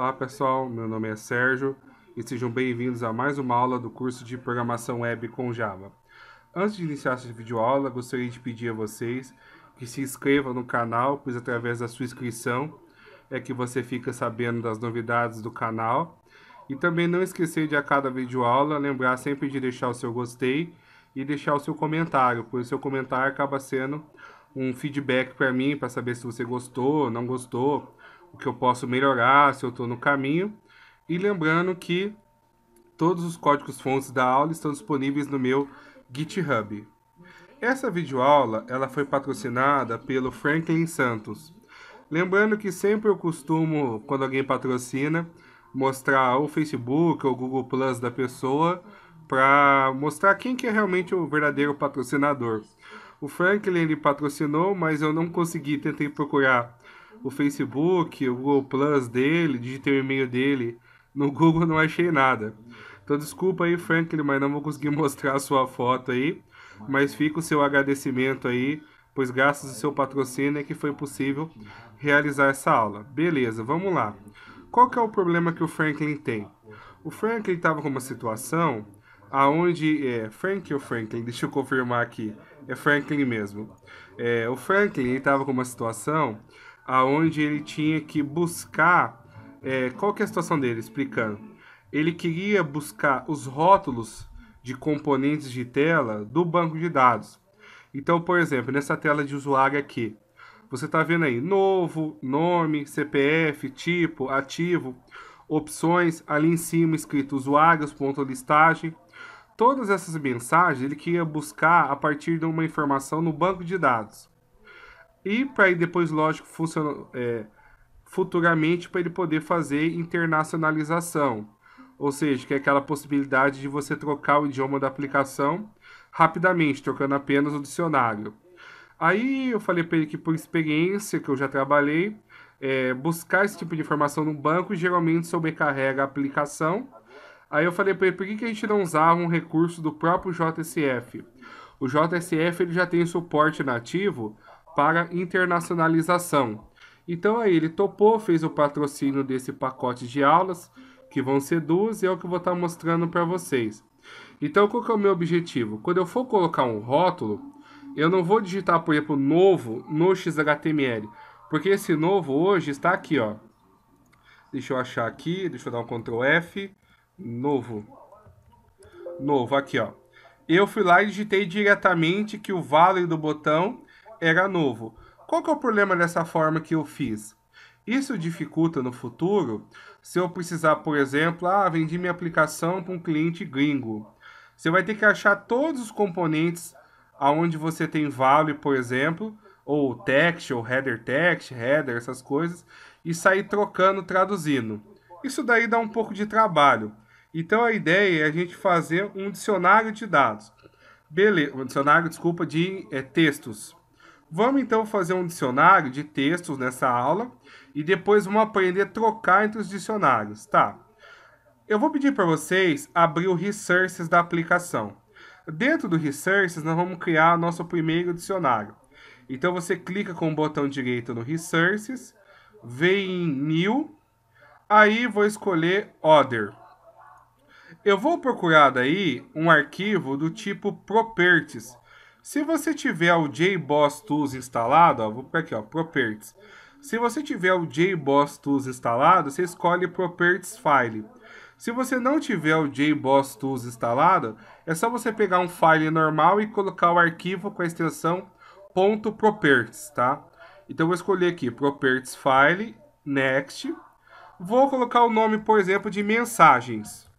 Olá pessoal, meu nome é Sérgio e sejam bem-vindos a mais uma aula do curso de Programação Web com Java. Antes de iniciar essa videoaula, gostaria de pedir a vocês que se inscrevam no canal, pois através da sua inscrição é que você fica sabendo das novidades do canal. E também não esquecer de a cada videoaula lembrar sempre de deixar o seu gostei e deixar o seu comentário, pois o seu comentário acaba sendo um feedback para mim, para saber se você gostou, não gostou, o que eu posso melhorar, se eu estou no caminho. E lembrando que todos os códigos-fontes da aula estão disponíveis no meu GitHub. Essa videoaula ela foi patrocinada pelo Franklin Santos. Lembrando que sempre eu costumo, quando alguém patrocina, mostrar o Facebook ou o Google Plus da pessoa para mostrar quem que é realmente o verdadeiro patrocinador. O Franklin ele patrocinou, mas eu não consegui, tentei procurar o Facebook, o Google Plus dele, digitei o e-mail dele. No Google não achei nada. Então desculpa aí, Franklin, mas não vou conseguir mostrar a sua foto aí. Mas fica o seu agradecimento aí, pois graças ao seu patrocínio é que foi possível realizar essa aula. Beleza, vamos lá. Qual que é o problema que o Franklin tem? O Franklin estava com uma situação aonde é Franklin ou Franklin? Deixa eu confirmar aqui. É Franklin mesmo. É, o Franklin estava com uma situação aonde ele tinha que buscar é, qual que é a situação dele, explicando. Ele queria buscar os rótulos de componentes de tela do banco de dados. Então, por exemplo, nessa tela de usuário aqui, você está vendo aí novo, nome, CPF, tipo, ativo, opções, ali em cima escrito usuários, ponto listagem. Todas essas mensagens ele queria buscar a partir de uma informação no banco de dados. E para depois, lógico, é, futuramente para ele poder fazer internacionalização. Ou seja, que é aquela possibilidade de você trocar o idioma da aplicação rapidamente, trocando apenas o dicionário. Aí eu falei para ele que por experiência que eu já trabalhei, é, buscar esse tipo de informação no banco geralmente sobrecarrega a aplicação. Aí eu falei para ele, por que, que a gente não usava um recurso do próprio JSF? O JSF ele já tem suporte nativo para internacionalização. Então aí ele topou, fez o patrocínio desse pacote de aulas, que vão ser duas, e é o que eu vou estar tá mostrando para vocês. Então qual que é o meu objetivo? Quando eu for colocar um rótulo, eu não vou digitar, por exemplo, novo no XHTML, porque esse novo hoje está aqui, ó. Deixa eu achar aqui, deixa eu dar um Ctrl F, novo, novo, aqui, ó. Eu fui lá e digitei diretamente que o valor do botão era novo. Qual que é o problema dessa forma que eu fiz? Isso dificulta no futuro se eu precisar, por exemplo, ah, vendi minha aplicação para um cliente gringo. Você vai ter que achar todos os componentes aonde você tem value, por exemplo, ou text, ou header text, header, essas coisas, e sair trocando, traduzindo. Isso daí dá um pouco de trabalho. Então a ideia é a gente fazer um dicionário de dados. Beleza, um dicionário, desculpa, de é, textos. Vamos então fazer um dicionário de textos nessa aula e depois vamos aprender a trocar entre os dicionários, tá? Eu vou pedir para vocês abrir o Resources da aplicação. Dentro do Resources, nós vamos criar nosso primeiro dicionário. Então você clica com o botão direito no Resources, vem em New, aí vou escolher Other. Eu vou procurar daí um arquivo do tipo Properties, se você tiver o JBoss Tools instalado, ó, vou por aqui, ó, Properties. Se você tiver o JBoss Tools instalado, você escolhe Properties File. Se você não tiver o JBoss Tools instalado, é só você pegar um file normal e colocar o arquivo com a extensão .properties, tá? Então vou escolher aqui Properties File, Next. Vou colocar o nome, por exemplo, de mensagens.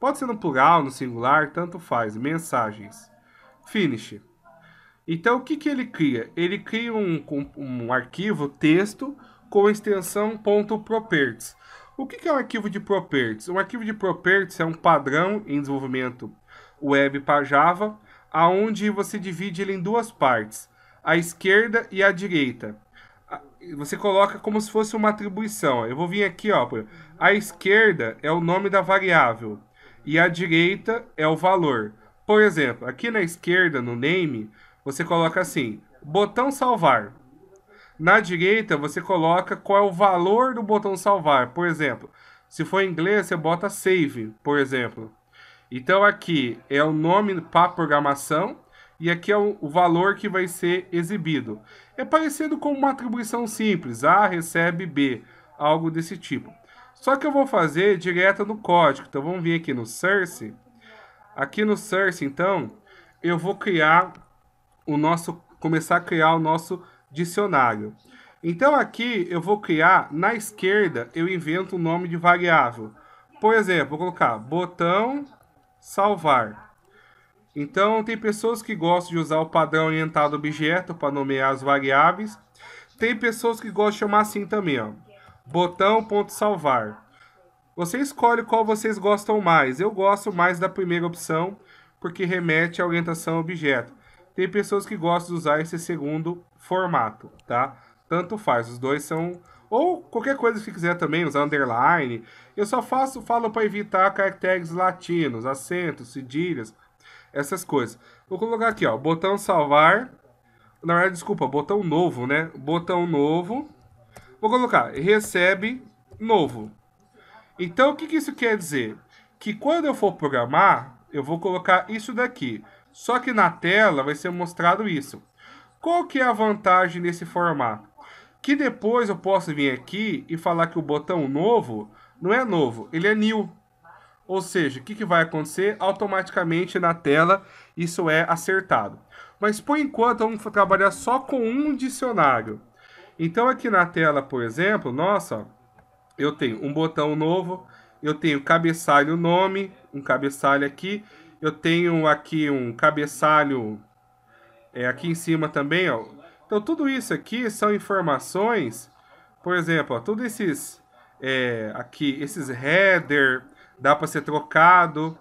Pode ser no plural, no singular, tanto faz. Mensagens. Finish. Então, o que, que ele cria? Ele cria um, um arquivo texto com extensão .properties. O que, que é um arquivo de properties? Um arquivo de properties é um padrão em desenvolvimento web para Java, aonde você divide ele em duas partes, a esquerda e a direita. Você coloca como se fosse uma atribuição. Eu vou vir aqui, ó, a esquerda é o nome da variável e a direita é o valor. Por exemplo, aqui na esquerda no name você coloca assim: botão salvar. Na direita, você coloca qual é o valor do botão salvar. Por exemplo, se for em inglês, você bota save, por exemplo. Então aqui é o nome para programação e aqui é o valor que vai ser exibido. É parecido com uma atribuição simples, A recebe B, algo desse tipo. Só que eu vou fazer direto no código, então vamos vir aqui no source. Aqui no source, então, eu vou criar o nosso começar a criar o nosso dicionário. Então aqui eu vou criar na esquerda, eu invento o um nome de variável. Por exemplo, vou colocar botão salvar. Então tem pessoas que gostam de usar o padrão orientado objeto para nomear as variáveis. Tem pessoas que gostam de chamar assim também, ó. Botão.salvar. Você escolhe qual vocês gostam mais. Eu gosto mais da primeira opção, porque remete à orientação objeto. Tem pessoas que gostam de usar esse segundo formato, tá? Tanto faz, os dois são ou qualquer coisa que quiser também, usar underline. Eu só faço, falo para evitar caracteres latinos, acentos, cedilhas, essas coisas. Vou colocar aqui, ó, botão salvar. Na verdade, desculpa, botão novo, né? Botão novo. Vou colocar recebe novo. Então, o que, que isso quer dizer? Que quando eu for programar, eu vou colocar isso daqui. Só que na tela vai ser mostrado isso. Qual que é a vantagem nesse formato? Que depois eu posso vir aqui e falar que o botão novo não é novo, ele é new. Ou seja, o que, que vai acontecer? Automaticamente na tela isso é acertado. Mas por enquanto vamos trabalhar só com um dicionário. Então aqui na tela, por exemplo, nossa, eu tenho um botão novo, eu tenho cabeçalho nome, um cabeçalho aqui, eu tenho aqui um cabeçalho é, aqui em cima também, ó. Então tudo isso aqui são informações, por exemplo, ó, todos esses é, aqui, esses header dá para ser trocado,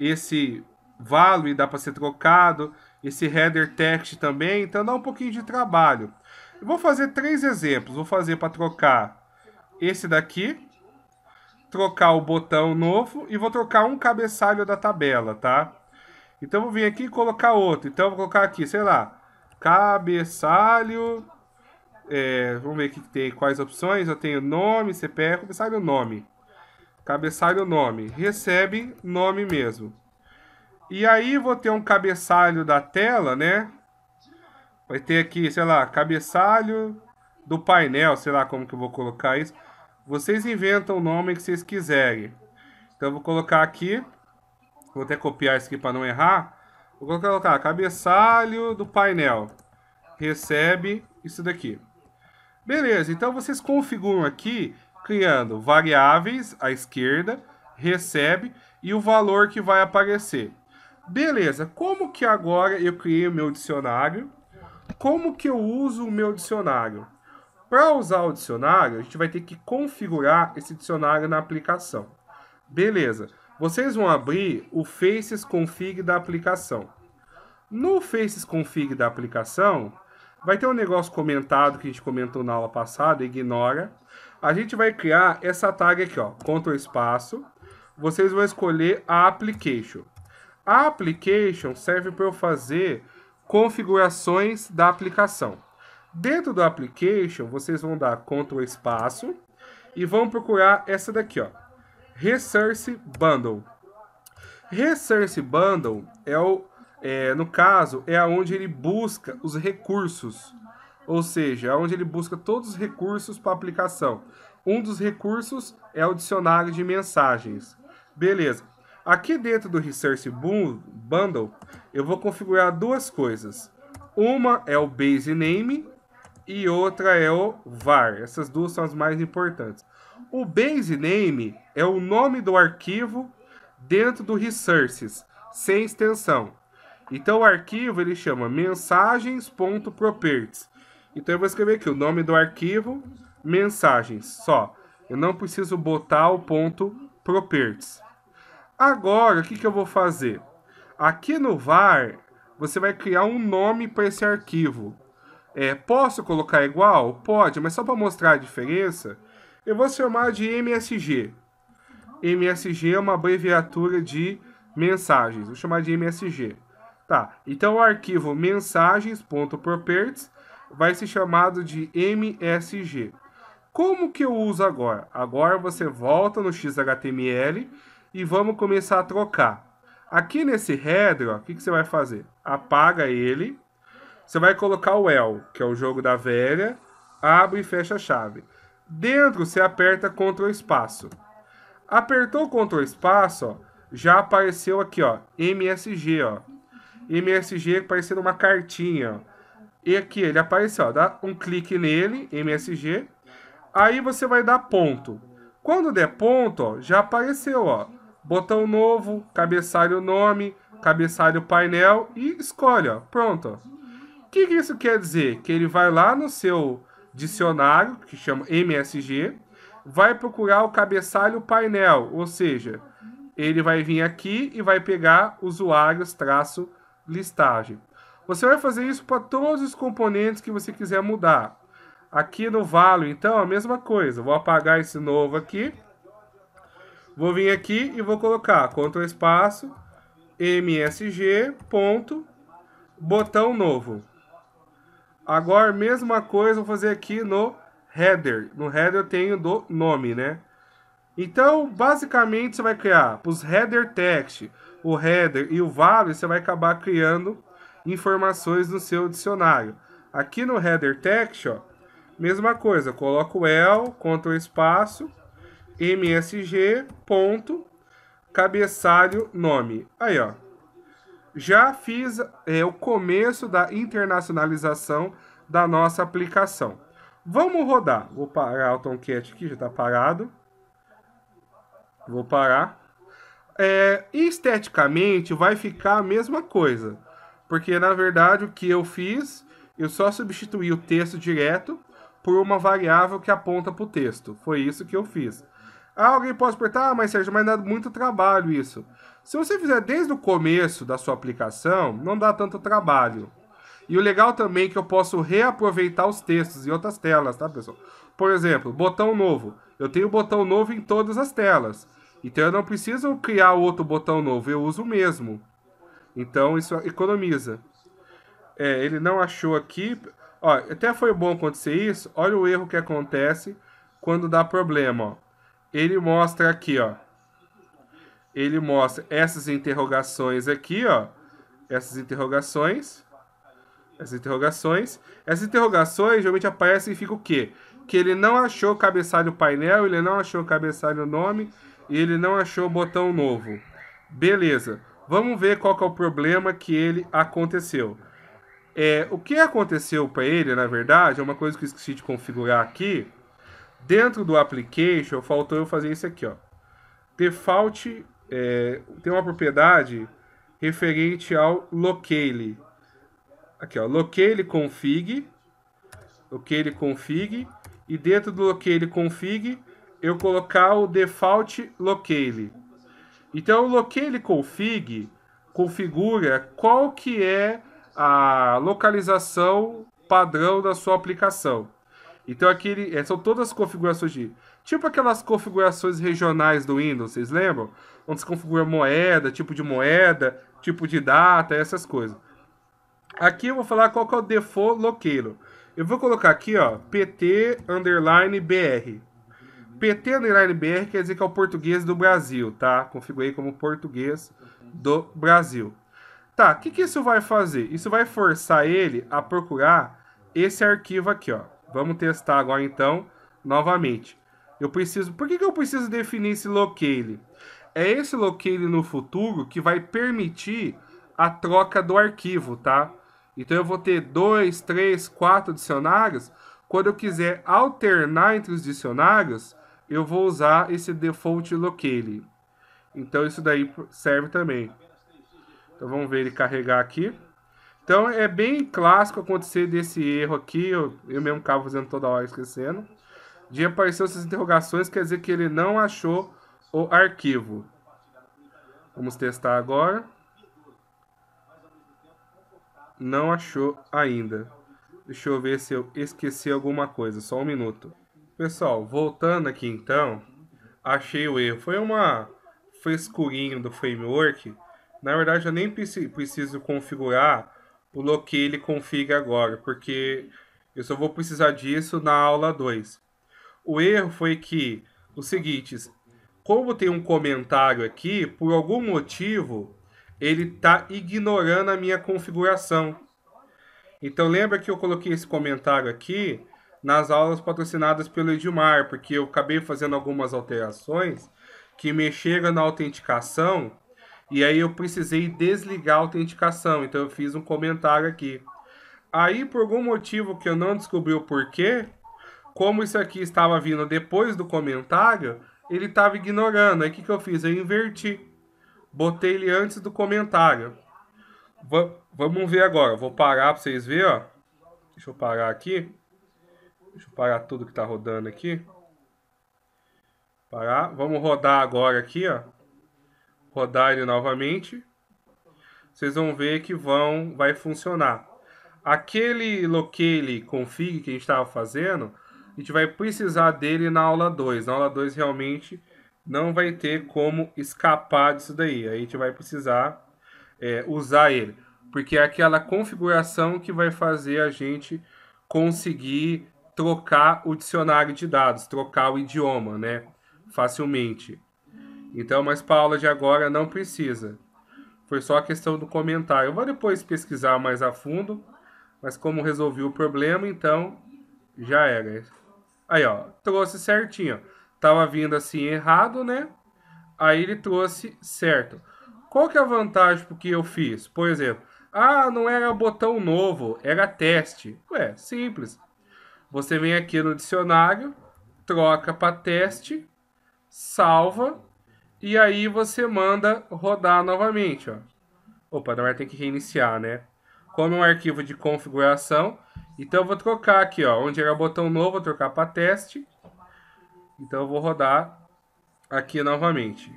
esse value dá para ser trocado, esse header text também, então dá um pouquinho de trabalho. Eu vou fazer três exemplos, vou fazer para trocar esse daqui, trocar o botão novo e vou trocar um cabeçalho da tabela, tá? Então vou vir aqui e colocar outro. Então vou colocar aqui, sei lá, cabeçalho. É, vamos ver aqui que tem quais opções. Eu tenho nome, CPF, cabeçalho, nome. Cabeçalho, nome. Recebe nome mesmo. E aí vou ter um cabeçalho da tela, né? Vai ter aqui, sei lá, cabeçalho do painel, sei lá como que eu vou colocar isso. Vocês inventam o nome que vocês quiserem. Então eu vou colocar aqui, vou até copiar isso aqui para não errar. Vou colocar cabeçalho do painel. Recebe isso daqui. Beleza, então vocês configuram aqui criando variáveis à esquerda, recebe e o valor que vai aparecer. Beleza, como que agora eu criei o meu dicionário? Como que eu uso o meu dicionário? Para usar o dicionário, a gente vai ter que configurar esse dicionário na aplicação. Beleza. Vocês vão abrir o Faces Config da aplicação. No Faces Config da aplicação, vai ter um negócio comentado que a gente comentou na aula passada, ignora. A gente vai criar essa tag aqui, ó, Ctrl espaço. Vocês vão escolher a application. A application serve para eu fazer configurações da aplicação. Dentro do application, vocês vão dar Ctrl espaço e vão procurar essa daqui, ó. Resource Bundle. Resource Bundle é o, é, no caso, é onde ele busca os recursos. Ou seja, aonde é onde ele busca todos os recursos para a aplicação. Um dos recursos é o dicionário de mensagens. Beleza. Aqui dentro do Resource Bundle, eu vou configurar duas coisas. Uma é o Base Name e outra é o var. Essas duas são as mais importantes. O base name é o nome do arquivo dentro do resources, sem extensão. Então o arquivo ele chama mensagens.properties. Então eu vou escrever aqui o nome do arquivo, mensagens, só. Eu não preciso botar o ponto properties. Agora, o que, que eu vou fazer? Aqui no var, você vai criar um nome para esse arquivo. É, posso colocar igual? Pode, mas só para mostrar a diferença, eu vou chamar de MSG. MSG é uma abreviatura de mensagens. Vou chamar de MSG. Tá, então o arquivo mensagens.properties vai ser chamado de MSG. Como que eu uso agora? Agora você volta no XHTML e vamos começar a trocar. Aqui nesse header, o que, que você vai fazer? Apaga ele você vai colocar o El, que é o jogo da velha, abre e fecha a chave. Dentro você aperta Ctrl espaço. Apertou Ctrl espaço, ó, já apareceu aqui, ó, MSG, ó. MSG parecendo uma cartinha, ó. E aqui ele apareceu. ó, dá um clique nele, MSG. Aí você vai dar ponto. Quando der ponto, ó, já apareceu, ó, botão novo, cabeçalho nome, cabeçalho painel e escolha, ó, pronto, ó que, que isso quer dizer? Que ele vai lá no seu dicionário, que chama MSG, vai procurar o cabeçalho painel, ou seja, ele vai vir aqui e vai pegar usuários traço listagem. Você vai fazer isso para todos os componentes que você quiser mudar. Aqui no valo, então, a mesma coisa. Vou apagar esse novo aqui. Vou vir aqui e vou colocar Ctrl espaço msg ponto botão novo. Agora, mesma coisa, vou fazer aqui no header. No header eu tenho do nome, né? Então, basicamente, você vai criar os header text, o header e o value, você vai acabar criando informações no seu dicionário. Aqui no header text, ó, mesma coisa, coloco el, contra o espaço, msg, ponto, cabeçalho, nome. Aí, ó, já fiz é, o começo da internacionalização da nossa aplicação. Vamos rodar. Vou parar o Tomcat aqui, já está parado. Vou parar. É, esteticamente vai ficar a mesma coisa, porque na verdade o que eu fiz, eu só substituí o texto direto por uma variável que aponta para o texto. Foi isso que eu fiz. Ah, alguém pode perguntar, ah, mas Sérgio, mas dá muito trabalho isso. Se você fizer desde o começo da sua aplicação, não dá tanto trabalho. E o legal também é que eu posso reaproveitar os textos em outras telas, tá, pessoal? Por exemplo, botão novo. Eu tenho botão novo em todas as telas. Então eu não preciso criar outro botão novo, eu uso o mesmo. Então isso economiza. É, ele não achou aqui. Ó, até foi bom acontecer isso. Olha o erro que acontece quando dá problema. Ó. Ele mostra aqui, ó ele mostra essas interrogações aqui, ó. Essas interrogações. Essas interrogações. Essas interrogações geralmente aparecem e fica o quê? Que ele não achou cabeçalho painel, ele não achou cabeçalho nome e ele não achou botão novo. Beleza. Vamos ver qual que é o problema que ele aconteceu. É, o que aconteceu para ele, na verdade, é uma coisa que eu esqueci de configurar aqui. Dentro do application, faltou eu fazer isso aqui, ó. Default é, tem uma propriedade referente ao locale. Aqui, ó, locale config, locale config, e dentro do locale config eu colocar o default locale. Então, o locale config configura qual que é a localização padrão da sua aplicação. Então, aqui é, são todas as configurações de Tipo aquelas configurações regionais do Windows, vocês lembram? Onde se configura moeda, tipo de moeda, tipo de data, essas coisas. Aqui eu vou falar qual que é o default loqueiro. Eu vou colocar aqui, ó, PT underline BR. PT underline BR quer dizer que é o português do Brasil, tá? Configurei como português do Brasil. Tá, o que, que isso vai fazer? Isso vai forçar ele a procurar esse arquivo aqui, ó. Vamos testar agora então, novamente. Eu preciso. Por que, que eu preciso definir esse locale? É esse locale no futuro que vai permitir a troca do arquivo, tá? Então eu vou ter dois, três, quatro dicionários. Quando eu quiser alternar entre os dicionários, eu vou usar esse default locale. Então isso daí serve também. Então vamos ver ele carregar aqui. Então é bem clássico acontecer desse erro aqui. Eu, eu mesmo estava fazendo toda hora esquecendo de aparecer essas interrogações quer dizer que ele não achou o arquivo. Vamos testar agora. Não achou ainda. Deixa eu ver se eu esqueci alguma coisa. Só um minuto. Pessoal, voltando aqui então, achei o erro. Foi uma frescurinho do framework. Na verdade, eu nem preciso configurar o look ele config agora, porque eu só vou precisar disso na aula 2 o erro foi que o seguinte, como tem um comentário aqui, por algum motivo ele está ignorando a minha configuração. Então lembra que eu coloquei esse comentário aqui nas aulas patrocinadas pelo Edmar, porque eu acabei fazendo algumas alterações que mexeram na autenticação e aí eu precisei desligar a autenticação, então eu fiz um comentário aqui. Aí por algum motivo que eu não descobri o porquê, como isso aqui estava vindo depois do comentário, ele estava ignorando. Aí o que, que eu fiz? Eu inverti. Botei ele antes do comentário. V vamos ver agora. Vou parar para vocês verem. Ó. Deixa eu parar aqui. Deixa eu parar tudo que está rodando aqui. Parar. Vamos rodar agora aqui. Ó. Rodar ele novamente. Vocês vão ver que vão, vai funcionar. Aquele locale config que a gente estava fazendo a gente vai precisar dele na aula 2. Na aula 2 realmente não vai ter como escapar disso daí. Aí a gente vai precisar é, usar ele. Porque é aquela configuração que vai fazer a gente conseguir trocar o dicionário de dados, trocar o idioma, né? Facilmente. Então, mas para a aula de agora não precisa. Foi só a questão do comentário. Eu vou depois pesquisar mais a fundo, mas como resolvi o problema, então já era. Aí, ó, trouxe certinho. Tava vindo assim errado, né? Aí ele trouxe certo. Qual que é a vantagem que eu fiz? Por exemplo, ah, não era botão novo, era teste. Ué, simples. Você vem aqui no dicionário, troca para teste, salva e aí você manda rodar novamente, ó. Opa, não verdade tem que reiniciar, né? Como é um arquivo de configuração, então eu vou trocar aqui, ó, onde era o botão novo, vou trocar para teste. Então eu vou rodar aqui novamente.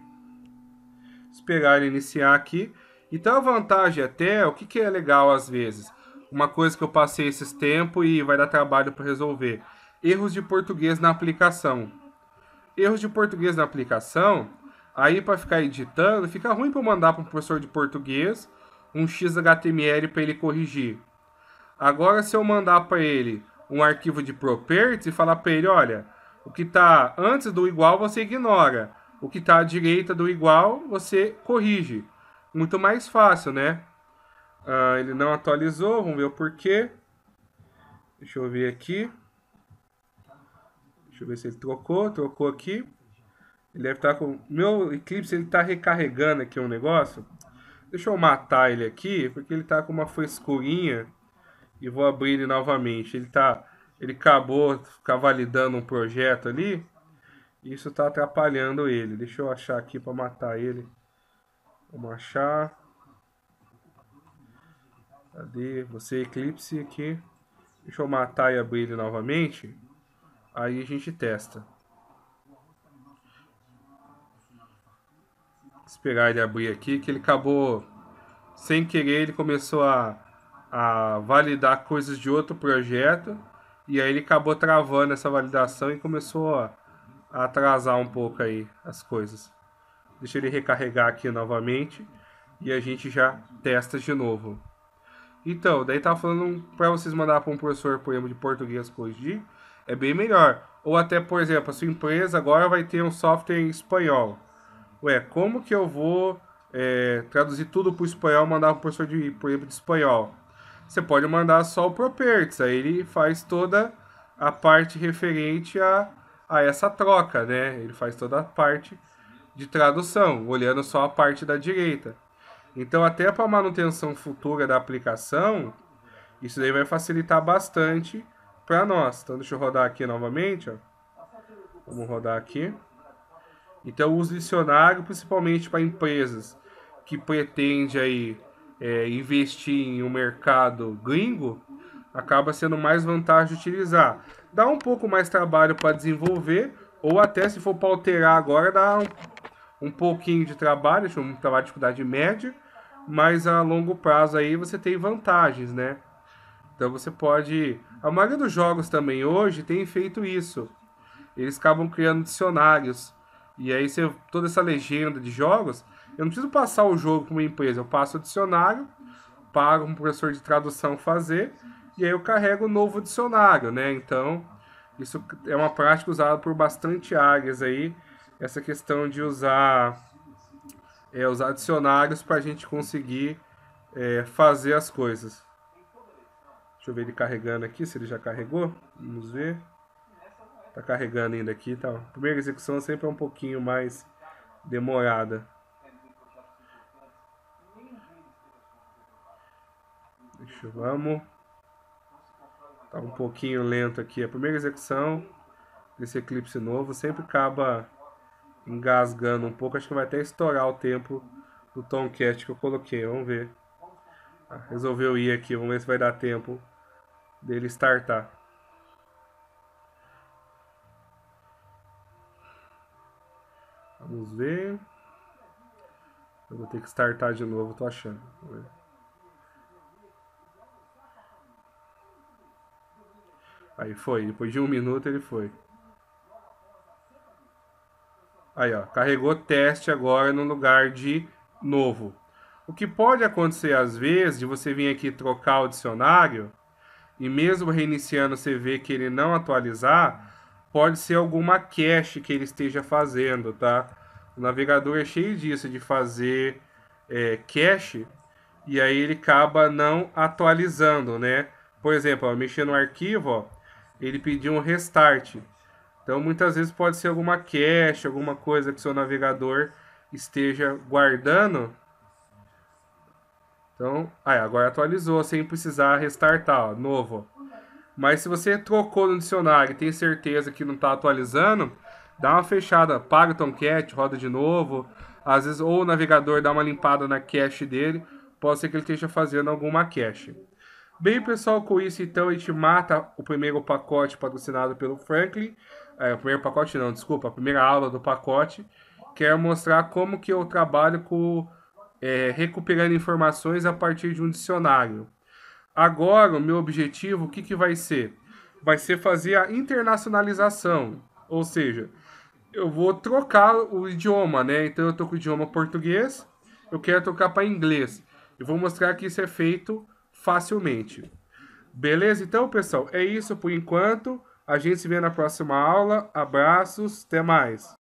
Esperar ele iniciar aqui. Então a vantagem até, o que, que é legal às vezes? Uma coisa que eu passei esses tempos e vai dar trabalho para resolver. Erros de português na aplicação. Erros de português na aplicação, aí para ficar editando, fica ruim para mandar para um professor de português um XHTML para ele corrigir. Agora, se eu mandar para ele um arquivo de properties e falar para ele, olha, o que está antes do igual você ignora, o que está à direita do igual você corrige. Muito mais fácil, né? Ah, ele não atualizou, vamos ver o porquê. Deixa eu ver aqui. Deixa eu ver se ele trocou, trocou aqui. Ele deve estar tá com... Meu Eclipse, ele está recarregando aqui um negócio. Deixa eu matar ele aqui, porque ele está com uma frescurinha e vou abrir ele novamente. Ele tá, ele acabou ficar validando um projeto ali. Isso está atrapalhando ele. Deixa eu achar aqui para matar ele. Vamos achar. Cadê você, Eclipse aqui? Deixa eu matar e abrir ele novamente. Aí a gente testa. Esperar ele abrir aqui, que ele acabou sem querer, ele começou a a validar coisas de outro projeto e aí ele acabou travando essa validação e começou a, atrasar um pouco aí as coisas. Deixa ele recarregar aqui novamente e a gente já testa de novo. Então, daí tá falando para vocês mandar para um professor poema de português corrigir, é bem melhor. Ou até, por exemplo, a sua empresa agora vai ter um software em espanhol. Ué, como que eu vou é, traduzir tudo para o espanhol, mandar para um professor de, por exemplo, de espanhol? você pode mandar só o properties, aí ele faz toda a parte referente a, a essa troca, né? Ele faz toda a parte de tradução, olhando só a parte da direita. Então, até para manutenção futura da aplicação, isso daí vai facilitar bastante para nós. Então, deixa eu rodar aqui novamente. Ó. Vamos rodar aqui. Então, os dicionários, principalmente para empresas que pretendem aí é, investir em um mercado gringo, acaba sendo mais vantagem utilizar. Dá um pouco mais trabalho para desenvolver, ou até se for para alterar agora, dá um, um pouquinho de trabalho, um trabalho de dificuldade média, mas a longo prazo aí você tem vantagens, né? Então você pode. A maioria dos jogos também hoje tem feito isso. Eles acabam criando dicionários. E aí você, toda essa legenda de jogos, eu não preciso passar o jogo para uma empresa, eu passo o dicionário, pago um professor de tradução fazer e aí eu carrego o um novo dicionário, né? Então, isso é uma prática usada por bastante áreas aí, essa questão de usar é, usar dicionários para a gente conseguir é, fazer as coisas. Deixa eu ver ele carregando aqui, se ele já carregou. Vamos ver. Tá carregando ainda aqui tá? tal. Primeira execução sempre é um pouquinho mais demorada. Deixa eu, vamos. Tá um pouquinho lento aqui. A primeira execução desse eclipse novo sempre acaba engasgando um pouco. Acho que vai até estourar o tempo do Tomcat que eu coloquei. Vamos ver. Ah, resolveu ir aqui. Vamos ver se vai dar tempo dele startar. Vamos ver. Eu vou ter que startar de novo, tô achando. Vamos ver. Aí foi, depois de um minuto ele foi. Aí, ó, carregou teste agora no lugar de novo. O que pode acontecer às vezes de você vir aqui trocar o dicionário e mesmo reiniciando você ver que ele não atualizar, pode ser alguma cache que ele esteja fazendo, tá? O navegador é cheio disso, de fazer é, cache e aí ele acaba não atualizando, né? Por exemplo, mexendo no arquivo, ó, ele pediu um restart. Então, muitas vezes pode ser alguma cache, alguma coisa que seu navegador esteja guardando. Então, aí, agora atualizou sem precisar restartar, ó, novo. Mas se você trocou no dicionário e tem certeza que não está atualizando, dá uma fechada, paga o Tomcat, roda de novo. Às vezes, ou o navegador dá uma limpada na cache dele, pode ser que ele esteja fazendo alguma cache. Bem, pessoal, com isso então a gente mata o primeiro pacote patrocinado pelo Franklin. É, o primeiro pacote não, desculpa, a primeira aula do pacote. Quero mostrar como que eu trabalho com é, recuperando informações a partir de um dicionário. Agora, o meu objetivo, o que, que vai ser? Vai ser fazer a internacionalização, ou seja, eu vou trocar o idioma, né? Então eu estou com o idioma português, eu quero trocar para inglês. Eu vou mostrar que isso é feito facilmente. Beleza? Então, pessoal, é isso por enquanto. A gente se vê na próxima aula. Abraços, até mais.